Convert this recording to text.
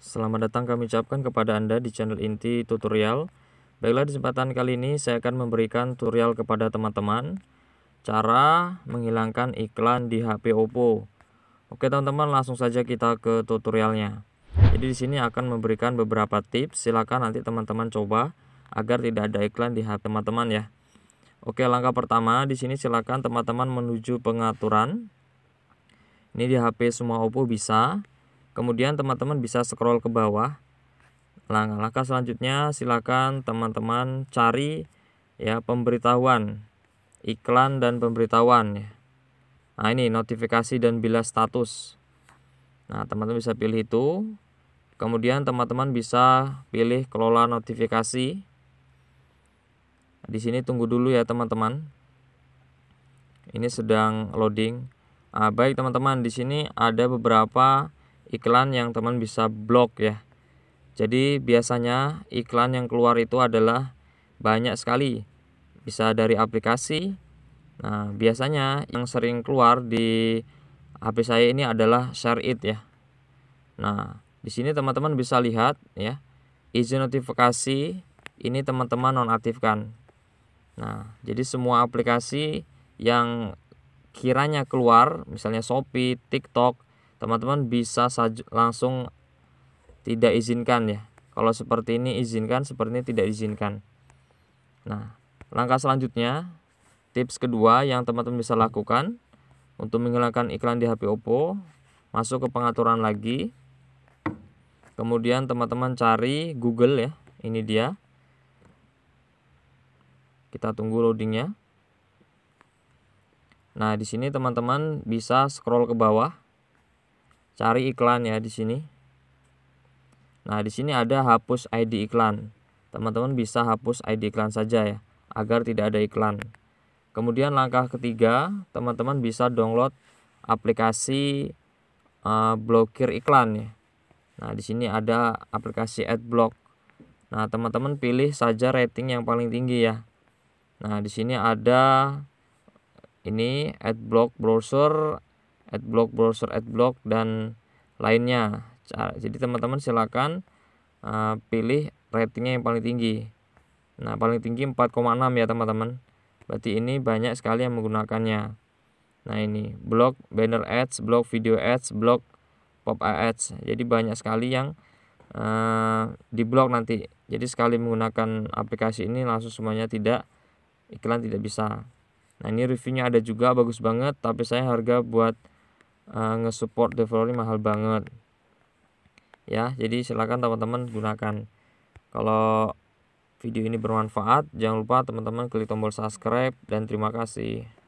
Selamat datang kami ucapkan kepada Anda di channel inti tutorial. Baiklah di kesempatan kali ini saya akan memberikan tutorial kepada teman-teman cara menghilangkan iklan di HP Oppo. Oke teman-teman langsung saja kita ke tutorialnya. Jadi di sini akan memberikan beberapa tips. Silakan nanti teman-teman coba agar tidak ada iklan di HP teman-teman ya. Oke langkah pertama di sini silakan teman-teman menuju pengaturan. Ini di HP semua Oppo bisa Kemudian teman-teman bisa scroll ke bawah. Langkah-langkah selanjutnya silakan teman-teman cari ya pemberitahuan iklan dan pemberitahuan ya. Nah, ini notifikasi dan bila status. Nah, teman-teman bisa pilih itu. Kemudian teman-teman bisa pilih kelola notifikasi. Di sini tunggu dulu ya teman-teman. Ini sedang loading. Nah, baik teman-teman, di sini ada beberapa iklan yang teman bisa blok ya jadi biasanya iklan yang keluar itu adalah banyak sekali bisa dari aplikasi nah biasanya yang sering keluar di HP saya ini adalah share it ya nah di sini teman-teman bisa lihat ya izin notifikasi ini teman-teman nonaktifkan nah jadi semua aplikasi yang kiranya keluar misalnya Shopee, TikTok teman-teman bisa langsung tidak izinkan ya kalau seperti ini izinkan seperti ini tidak izinkan nah langkah selanjutnya tips kedua yang teman-teman bisa lakukan untuk menghilangkan iklan di HP Oppo masuk ke pengaturan lagi kemudian teman-teman cari Google ya ini dia kita tunggu loadingnya nah di sini teman-teman bisa scroll ke bawah cari iklan ya di sini nah di sini ada hapus ID iklan teman-teman bisa hapus ID iklan saja ya agar tidak ada iklan kemudian langkah ketiga teman-teman bisa download aplikasi uh, blokir iklan ya nah di sini ada aplikasi adblock nah teman-teman pilih saja rating yang paling tinggi ya nah di sini ada ini adblock browser adblock browser adblock dan lainnya jadi teman-teman silakan uh, pilih ratingnya yang paling tinggi nah paling tinggi 4,6 ya teman-teman berarti ini banyak sekali yang menggunakannya nah ini blog banner ads blog video ads blog pop ads jadi banyak sekali yang uh, di blog nanti jadi sekali menggunakan aplikasi ini langsung semuanya tidak iklan tidak bisa nah ini reviewnya ada juga bagus banget tapi saya harga buat uh, nge-support developer mahal banget ya jadi silakan teman-teman gunakan kalau video ini bermanfaat jangan lupa teman-teman klik tombol subscribe dan terima kasih